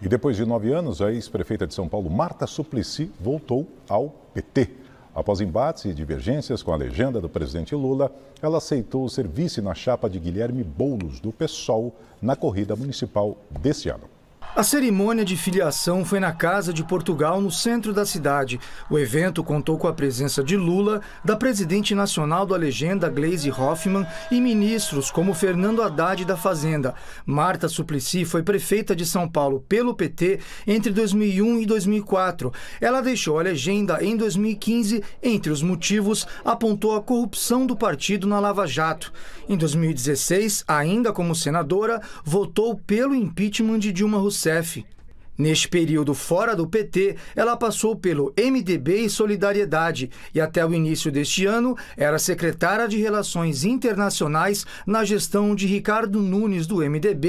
E depois de nove anos, a ex-prefeita de São Paulo, Marta Suplicy, voltou ao PT. Após embates e divergências com a legenda do presidente Lula, ela aceitou o serviço na chapa de Guilherme Boulos, do PSOL, na corrida municipal deste ano. A cerimônia de filiação foi na Casa de Portugal, no centro da cidade. O evento contou com a presença de Lula, da presidente nacional da legenda Gleisi Hoffmann e ministros como Fernando Haddad da Fazenda. Marta Suplicy foi prefeita de São Paulo pelo PT entre 2001 e 2004. Ela deixou a legenda em 2015. Entre os motivos, apontou a corrupção do partido na Lava Jato. Em 2016, ainda como senadora, votou pelo impeachment de Dilma Rousseff. Rousseff. Neste período fora do PT, ela passou pelo MDB e Solidariedade e até o início deste ano era secretária de Relações Internacionais na gestão de Ricardo Nunes do MDB.